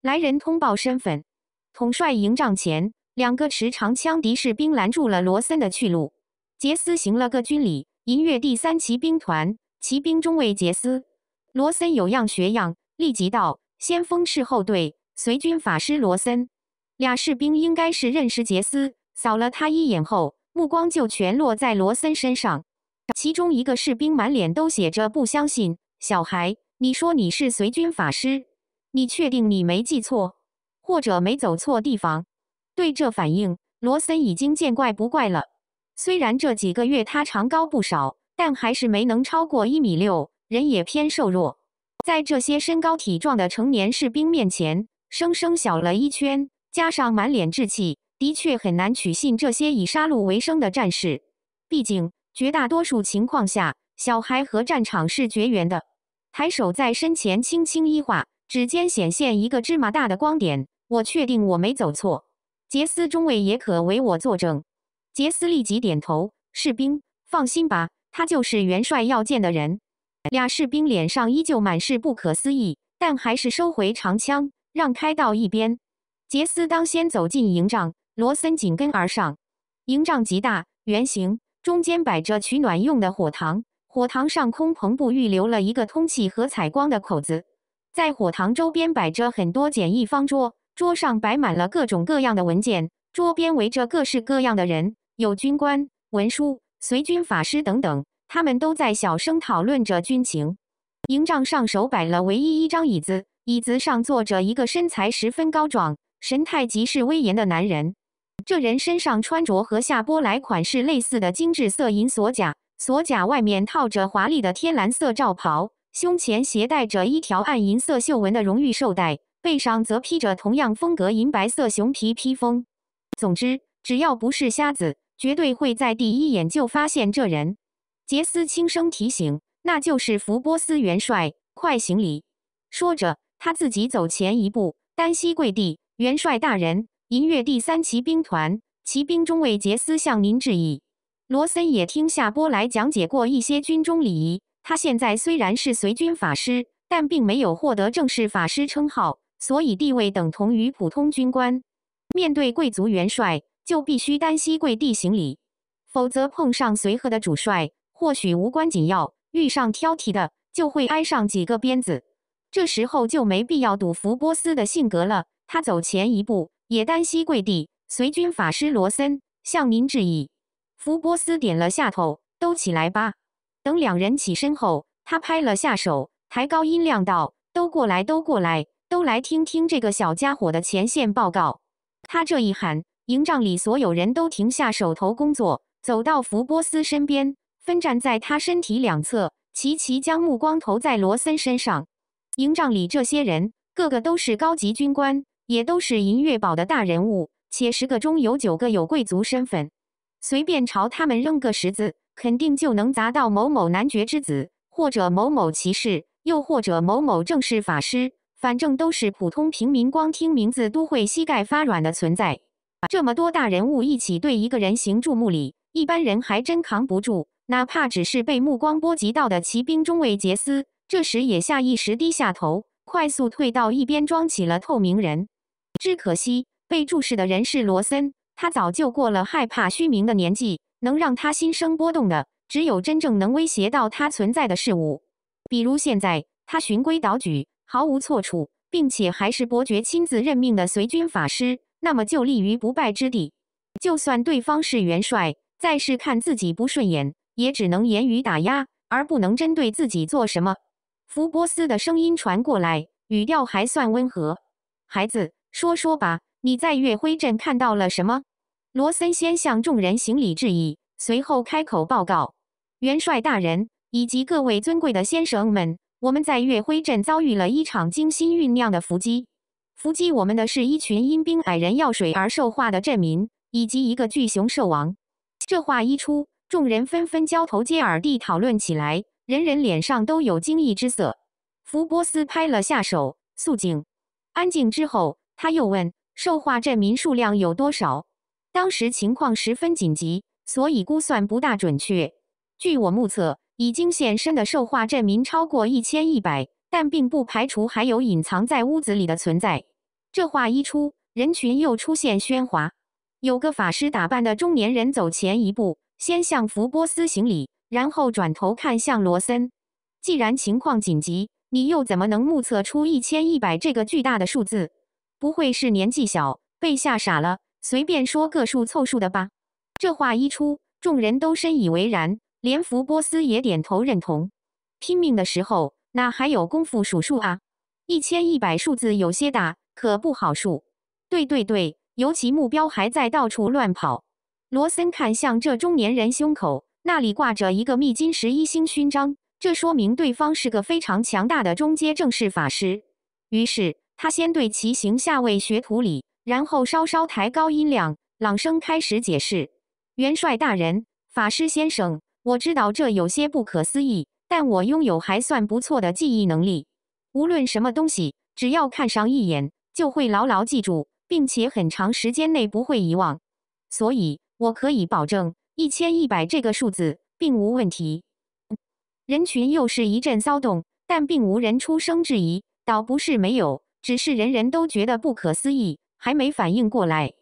来人通报身份，统帅营帐前，两个持长枪的士兵拦住了罗森的去路。杰斯行了个军礼，银月第三骑兵团骑兵中尉杰斯。罗森有样学样，立即道：“先锋是后队随军法师罗森。”俩士兵应该是认识杰斯，扫了他一眼后，目光就全落在罗森身上。其中一个士兵满脸都写着不相信：“小孩，你说你是随军法师？”你确定你没记错，或者没走错地方？对这反应，罗森已经见怪不怪了。虽然这几个月他长高不少，但还是没能超过一米六，人也偏瘦弱，在这些身高体壮的成年士兵面前，生生小了一圈，加上满脸稚气，的确很难取信这些以杀戮为生的战士。毕竟，绝大多数情况下，小孩和战场是绝缘的。抬手在身前轻轻一画。指尖显现一个芝麻大的光点，我确定我没走错。杰斯中尉也可为我作证。杰斯立即点头。士兵，放心吧，他就是元帅要见的人。俩士兵脸上依旧满是不可思议，但还是收回长枪，让开到一边。杰斯当先走进营帐，罗森紧跟而上。营帐极大，圆形，中间摆着取暖用的火塘，火塘上空篷布预留了一个通气和采光的口子。在火堂周边摆着很多简易方桌，桌上摆满了各种各样的文件，桌边围着各式各样的人，有军官、文书、随军法师等等，他们都在小声讨论着军情。营帐上手摆了唯一一张椅子，椅子上坐着一个身材十分高壮、神态极是威严的男人。这人身上穿着和夏波莱款式类似的精致色银锁甲，锁甲外面套着华丽的天蓝色罩袍。胸前携带着一条暗银色绣纹的荣誉绶带，背上则披着同样风格银白色熊皮披风。总之，只要不是瞎子，绝对会在第一眼就发现这人。杰斯轻声提醒：“那就是福波斯元帅，快行礼。”说着，他自己走前一步，单膝跪地：“元帅大人，银月第三骑兵团骑兵中尉杰斯向您致意。”罗森也听夏波来讲解过一些军中礼仪。他现在虽然是随军法师，但并没有获得正式法师称号，所以地位等同于普通军官。面对贵族元帅，就必须单膝跪地行礼，否则碰上随和的主帅或许无关紧要，遇上挑剔的就会挨上几个鞭子。这时候就没必要赌福波斯的性格了。他走前一步，也单膝跪地，随军法师罗森向您致意。福波斯点了下头，都起来吧。等两人起身后，他拍了下手，抬高音量道：“都过来，都过来，都来听听这个小家伙的前线报告。”他这一喊，营帐里所有人都停下手头工作，走到福波斯身边，分站在他身体两侧，齐齐将目光投在罗森身上。营帐里这些人，个个都是高级军官，也都是银月堡的大人物，且十个中有九个有贵族身份，随便朝他们扔个石子。肯定就能砸到某某男爵之子，或者某某骑士，又或者某某正式法师，反正都是普通平民，光听名字都会膝盖发软的存在。这么多大人物一起对一个人行注目礼，一般人还真扛不住。哪怕只是被目光波及到的骑兵中尉杰斯，这时也下意识低下头，快速退到一边，装起了透明人。只可惜被注视的人是罗森，他早就过了害怕虚名的年纪。能让他心生波动的，只有真正能威胁到他存在的事物。比如现在，他循规蹈矩，毫无错处，并且还是伯爵亲自任命的随军法师，那么就立于不败之地。就算对方是元帅，再是看自己不顺眼，也只能言语打压，而不能针对自己做什么。福波斯的声音传过来，语调还算温和。孩子，说说吧，你在月辉镇看到了什么？罗森先向众人行礼致意，随后开口报告：“元帅大人以及各位尊贵的先生们，我们在月辉镇遭遇了一场精心酝酿的伏击。伏击我们的是一群因冰矮人药水而兽化的镇民，以及一个巨熊兽王。”这话一出，众人纷纷交头接耳地讨论起来，人人脸上都有惊异之色。福波斯拍了下手，肃静，安静之后，他又问：“兽化镇民数量有多少？”当时情况十分紧急，所以估算不大准确。据我目测，已经现身的兽化镇民超过一千一百，但并不排除还有隐藏在屋子里的存在。这话一出，人群又出现喧哗。有个法师打扮的中年人走前一步，先向福波斯行礼，然后转头看向罗森。既然情况紧急，你又怎么能目测出一千一百这个巨大的数字？不会是年纪小被吓傻了？随便说个数凑数的吧。这话一出，众人都深以为然，连福波斯也点头认同。拼命的时候哪还有功夫数数啊？一千一百数字有些大，可不好数。对对对，尤其目标还在到处乱跑。罗森看向这中年人胸口，那里挂着一个秘金十一星勋章，这说明对方是个非常强大的中阶正式法师。于是他先对其行下位学徒礼。然后稍稍抬高音量，朗声开始解释：“元帅大人，法师先生，我知道这有些不可思议，但我拥有还算不错的记忆能力。无论什么东西，只要看上一眼，就会牢牢记住，并且很长时间内不会遗忘。所以，我可以保证一千一百这个数字并无问题。”人群又是一阵骚动，但并无人出声质疑。倒不是没有，只是人人都觉得不可思议。还没反应过来，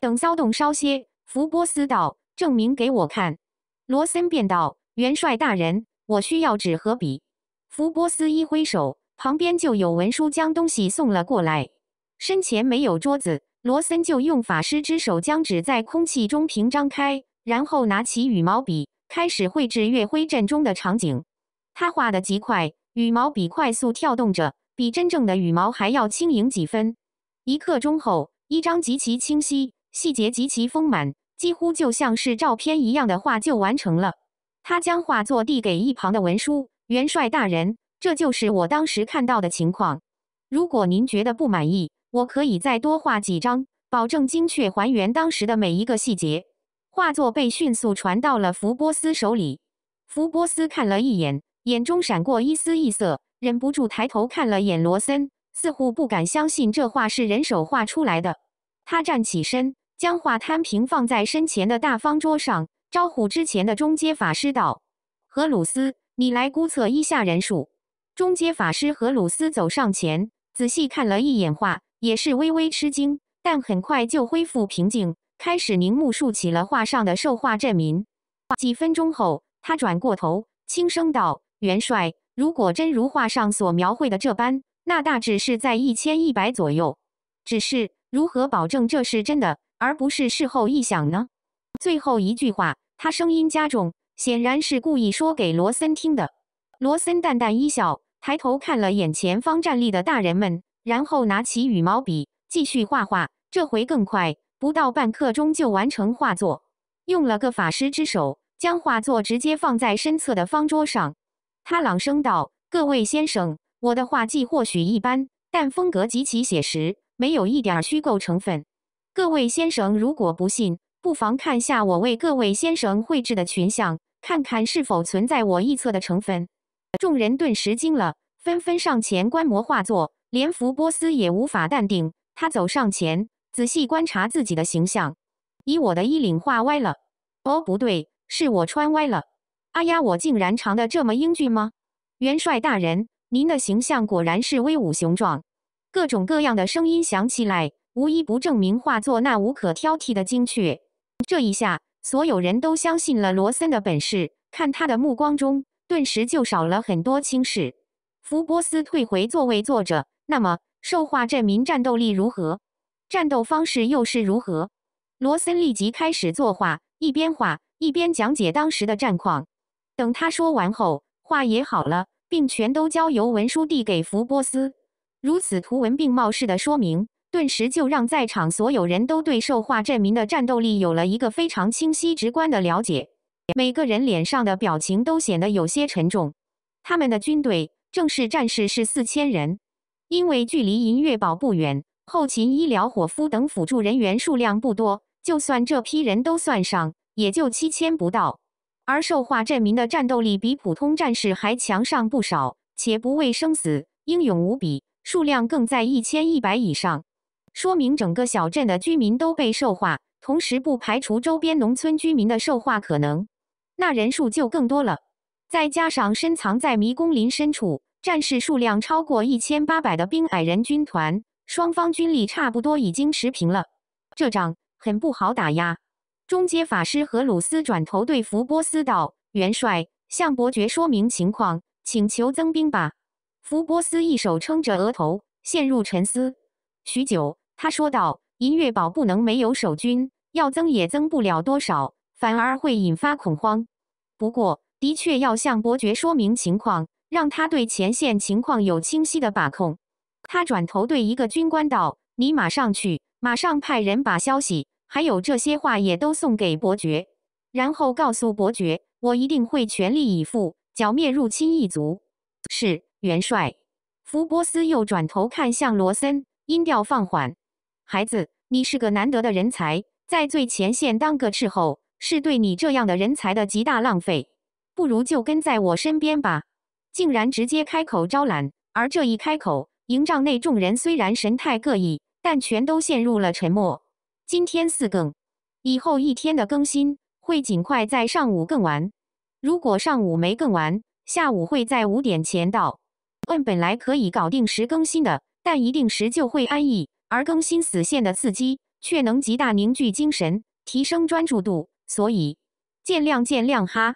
等骚动稍歇，福波斯道：“证明给我看。”罗森便道：“元帅大人，我需要纸和笔。”福波斯一挥手，旁边就有文书将东西送了过来。身前没有桌子，罗森就用法师之手将纸在空气中平张开，然后拿起羽毛笔，开始绘制月辉阵中的场景。他画的极快，羽毛笔快速跳动着，比真正的羽毛还要轻盈几分。一刻钟后，一张极其清晰、细节极其丰满，几乎就像是照片一样的画就完成了。他将画作递给一旁的文书元帅大人：“这就是我当时看到的情况。如果您觉得不满意，我可以再多画几张，保证精确还原当时的每一个细节。”画作被迅速传到了福波斯手里。福波斯看了一眼，眼中闪过一丝异色，忍不住抬头看了眼罗森。似乎不敢相信这画是人手画出来的，他站起身，将画摊平放在身前的大方桌上，招呼之前的中阶法师道：“荷鲁斯，你来估测一下人数。”中阶法师荷鲁斯走上前，仔细看了一眼画，也是微微吃惊，但很快就恢复平静，开始凝目竖起了画上的兽画阵民。几分钟后，他转过头，轻声道：“元帅，如果真如画上所描绘的这般。”那大致是在一千一百左右，只是如何保证这是真的，而不是事后臆想呢？最后一句话，他声音加重，显然是故意说给罗森听的。罗森淡淡一笑，抬头看了眼前方站立的大人们，然后拿起羽毛笔继续画画。这回更快，不到半刻钟就完成画作，用了个法师之手，将画作直接放在身侧的方桌上。他朗声道：“各位先生。”我的画技或许一般，但风格极其写实，没有一点虚构成分。各位先生，如果不信，不妨看下我为各位先生绘制的群像，看看是否存在我臆测的成分。众人顿时惊了，纷纷上前观摩画作，连福波斯也无法淡定。他走上前，仔细观察自己的形象，以我的衣领画歪了？哦，不对，是我穿歪了。哎呀，我竟然长得这么英俊吗？元帅大人。您的形象果然是威武雄壮，各种各样的声音响起来，无一不证明画作那无可挑剔的精确。这一下，所有人都相信了罗森的本事，看他的目光中顿时就少了很多轻视。福波斯退回座位坐着。那么，兽化证名战斗力如何？战斗方式又是如何？罗森立即开始作画，一边画一边讲解当时的战况。等他说完后，画也好了。并全都交由文书递给福波斯。如此图文并茂式的说明，顿时就让在场所有人都对兽化镇民的战斗力有了一个非常清晰直观的了解。每个人脸上的表情都显得有些沉重。他们的军队正式战士是四千人，因为距离银月堡不远，后勤、医疗、伙夫等辅助人员数量不多，就算这批人都算上，也就七千不到。而兽化镇民的战斗力比普通战士还强上不少，且不畏生死，英勇无比，数量更在一千一百以上，说明整个小镇的居民都被兽化，同时不排除周边农村居民的兽化可能，那人数就更多了。再加上深藏在迷宫林深处，战士数量超过一千八百的冰矮人军团，双方军力差不多已经持平了，这仗很不好打呀。中阶法师荷鲁斯转头对福波斯道：“元帅，向伯爵说明情况，请求增兵吧。”福波斯一手撑着额头，陷入沉思。许久，他说道：“银月堡不能没有守军，要增也增不了多少，反而会引发恐慌。不过，的确要向伯爵说明情况，让他对前线情况有清晰的把控。”他转头对一个军官道：“你马上去，马上派人把消息。”还有这些话也都送给伯爵，然后告诉伯爵，我一定会全力以赴剿灭入侵一族。是元帅，福波斯又转头看向罗森，音调放缓：“孩子，你是个难得的人才，在最前线当个斥候，是对你这样的人才的极大浪费。不如就跟在我身边吧。”竟然直接开口招揽，而这一开口，营帐内众人虽然神态各异，但全都陷入了沉默。今天四更，以后一天的更新会尽快在上午更完。如果上午没更完，下午会在五点前到。嗯，本来可以搞定时更新的，但一定时就会安逸，而更新死线的刺激却能极大凝聚精神，提升专注度。所以，见谅见谅哈。